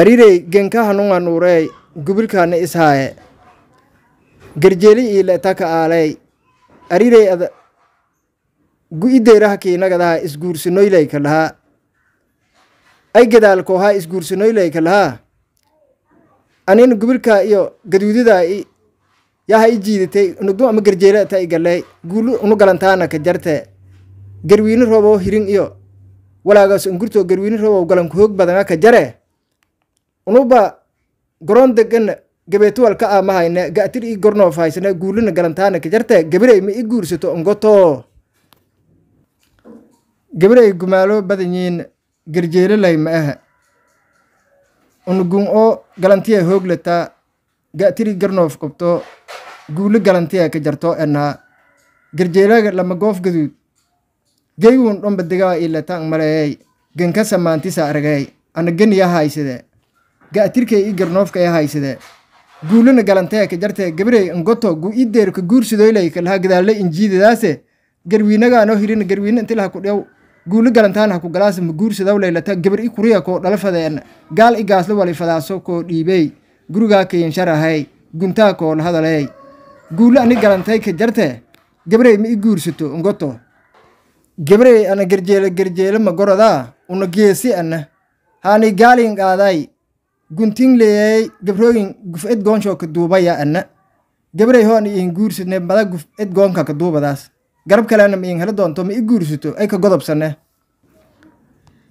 arirey genkahanunganuurey gubilkani ishaaye gerjeli iiletaka aaley arirey ad gu'ideyrahkiinagadaha isguursinoyleyka lahaa ay gadaalkohaa isguursinoyleyka lahaa anin gubilka iyo gaduudidaa i yaha i jiidatey unugdum ama gerjeele ata i guulu unu galantaanaka jarte garwiine roboo hirin iyo walaagaas ungurtoo garwiine robow galanku hoog badanga ka jare unuba goron degana gabetuwalka a mahayna ga'tir i gornoof haysana guulina galantaana kajarta gabirey ma i guursato ongoto gabirey gumaalo badanyiin gerjeelalay ma aha unugun oo galantiya hooglata gatiri i garnoof qabto guuli galantiya kajarto enaa gerjeelaga lama goof gaduud geywun dhomba degaa ilata ang genka samaantisa aragay ana geniya haysade ga'tirkay i garnoofka ee haysadee guulana galantee ka jartee gabrey angoto gu i deerka guursidoylay gadaalle injiidadaase garwiinagaano hirina garwiina inti laha kudhew guulo galantaan ha galaasa ma guursidawlay gabar i kuriya koo dhalafadeen gaal i gaasla wali fadaaso koo dhiibey gurigaa kayansharahay guntaa koo lahadaley guulo ani galantay ka jarte gabrey ma i guursato angoto gabrey ana gerjeelo gerjeelo ma gorodaa una geesi ana haani gaaliin qaaday guntinleyay gabrooyin guf-ed goonsho kaduubaya ana gabray hoon in guursane mada guf-ed goonka kaduubadaas garab kalena miin hela doonto ma i guursato ay ka godobsane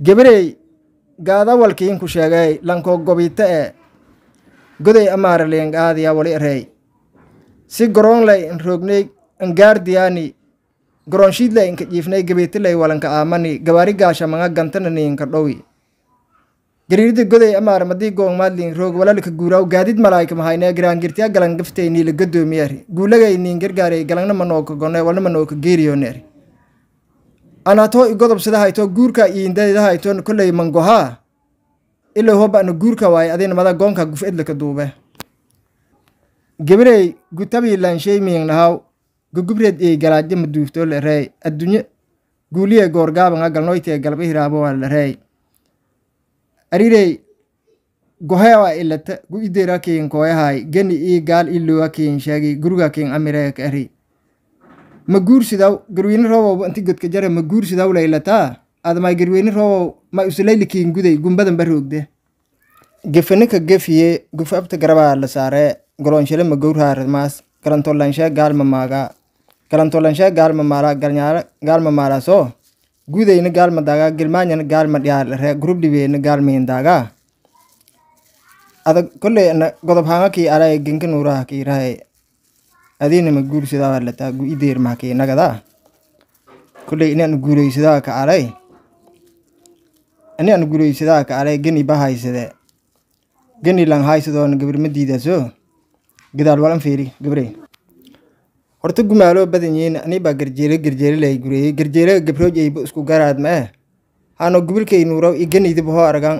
gabrey gaadawalkiinku sheegay lanko gobita e goday amaaraliin gaadiya wali rey si goroonlay in roognay angaardiyani goroonshiidlay inka jiifnay gabitilay walanka aamani gabaari gaasha maga gantananiinka dhowi gariirida goday amaar madii goong maadlin roog walaalka guuraaw gaadiid malaayka mahayne giraangirtiya galan gafteyni la gadoomiyari guulagayniin gargaarey manooka gone walna manooka geeriyoneeri anatoo guurka iindadahayton koley mangohaa ilay ah, guurka waaye adina goonka guf edlaka duube gebirey gutabii lanshey miingnahaw gogubreed ei galaaje maduuftoo larey adduunye guuliye goorgaabanga galnoytee galba hiraabo arirey gohewa ilata gu'idera kin koyahay geni i gal iluwa kin shagi guruga kin amirek ari maguursidaw garweyne robow inti godka jare maguursidaw laylata admay garweyne robow ma usulayli kin guday gumbadan barogde gefenika gefiye gufa abta garaba la saare golonshele magur haarmaas galantolanshe gaalmamaaga galantolanshe gaalmamaala garnyaala gaalmamaalaasoo guudayna gaalma daagaa germaanyana gaalma dhiyaarre group dhibeyna gaalmayin daagaa ada kolley na godob hanga ki araye genka nuuraha ki rahay adinama guursidaa warlataa gu ideermaha ki kolley inaan guureysadaa ka aray inaan guureysadaa ka aray geni bahaysade geni lang haysadoona gabrmadiidaasoo gadaal walan fiiri gabrey horta gumaaloo badan yihiin anibaa garjeere garjeere lahay gureeyey garjeeraga gabrooj ayba isku garaad ma mae eh? hano gubilkay nuuraw iganiidib hoo argan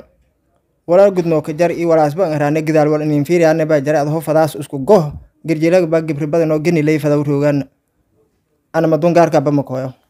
walaal gudnoo ka jar iyo walaasba araane gadaal wal inin fiiriyaana baa jare ad ho fadaas isku goh garjeelaga baa gabri badanoo geni lay fadaw roogaana ana madungaarkaa bamakooyo